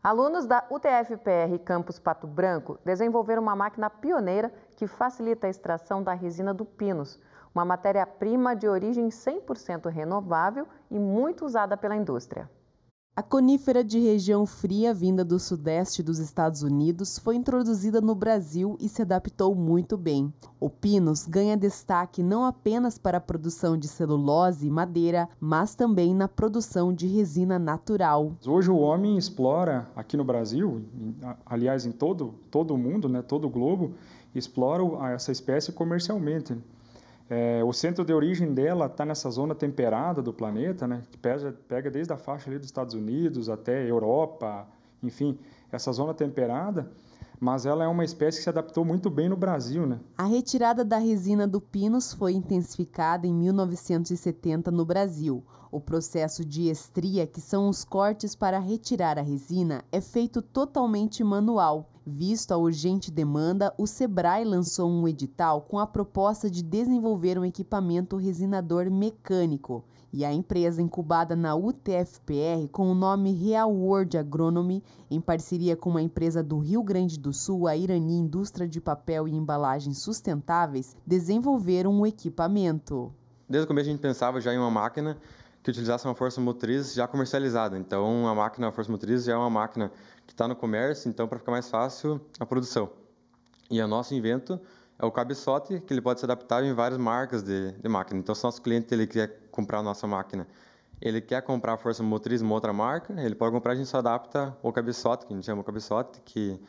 Alunos da UTFPR Campus Pato Branco desenvolveram uma máquina pioneira que facilita a extração da resina do pinus, uma matéria-prima de origem 100% renovável e muito usada pela indústria. A conífera de região fria vinda do sudeste dos Estados Unidos foi introduzida no Brasil e se adaptou muito bem. O pinus ganha destaque não apenas para a produção de celulose e madeira, mas também na produção de resina natural. Hoje o homem explora aqui no Brasil, aliás em todo, todo o mundo, né, todo o globo, explora essa espécie comercialmente. É, o centro de origem dela está nessa zona temperada do planeta, né, que pega, pega desde a faixa ali dos Estados Unidos até Europa, enfim, essa zona temperada, mas ela é uma espécie que se adaptou muito bem no Brasil. Né? A retirada da resina do pinus foi intensificada em 1970 no Brasil. O processo de estria, que são os cortes para retirar a resina, é feito totalmente manual Visto a urgente demanda, o Sebrae lançou um edital com a proposta de desenvolver um equipamento resinador mecânico. E a empresa incubada na UTFPR com o nome Real World Agronomy, em parceria com uma empresa do Rio Grande do Sul, a Irani Indústria de Papel e Embalagens Sustentáveis, desenvolveram o equipamento. Desde o começo a gente pensava já em uma máquina que utilizasse uma força motriz já comercializada. Então, a máquina a força motriz já é uma máquina que está no comércio, então para ficar mais fácil a produção. E o nosso invento é o cabeçote, que ele pode ser adaptado em várias marcas de, de máquina. Então, se o nosso cliente ele quer comprar a nossa máquina, ele quer comprar a força motriz uma outra marca, ele pode comprar, a gente só adapta o cabeçote, que a gente chama o cabeçote, que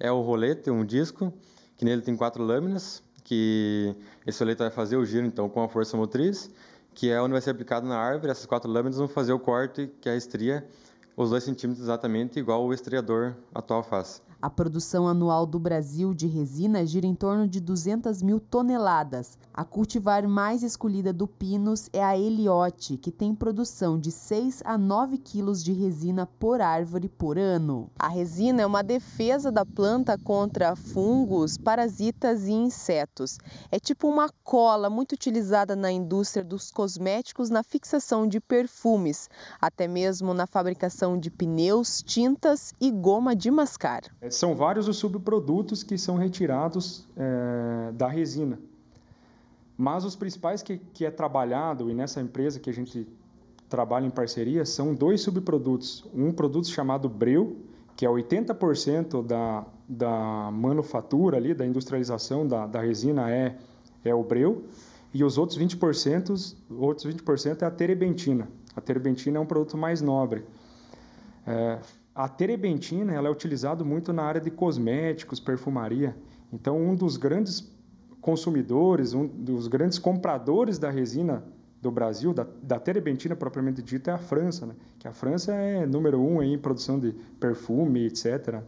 é o rolete, um disco, que nele tem quatro lâminas, que esse rolete vai fazer o giro, então, com a força motriz, que é onde vai ser aplicado na árvore. Essas quatro lâminas vão fazer o corte, que é a estria, os dois centímetros exatamente, igual o estriador atual faz. A produção anual do Brasil de resina gira em torno de 200 mil toneladas. A cultivar mais escolhida do Pinus é a Eliote, que tem produção de 6 a 9 quilos de resina por árvore por ano. A resina é uma defesa da planta contra fungos, parasitas e insetos. É tipo uma cola muito utilizada na indústria dos cosméticos na fixação de perfumes, até mesmo na fabricação de pneus, tintas e goma de mascar. É, são vários os subprodutos que são retirados é, da resina. Mas os principais que, que é trabalhado, e nessa empresa que a gente trabalha em parceria, são dois subprodutos. Um produto chamado breu, que é 80% da, da manufatura ali, da industrialização da, da resina é, é o breu, e os outros 20%, outros 20 é a terebentina. A terebentina é um produto mais nobre. É, a terebentina ela é utilizada muito na área de cosméticos, perfumaria. Então, um dos grandes consumidores, um dos grandes compradores da resina do Brasil, da, da terebentina propriamente dita, é a França, né? que a França é número um em produção de perfume, etc.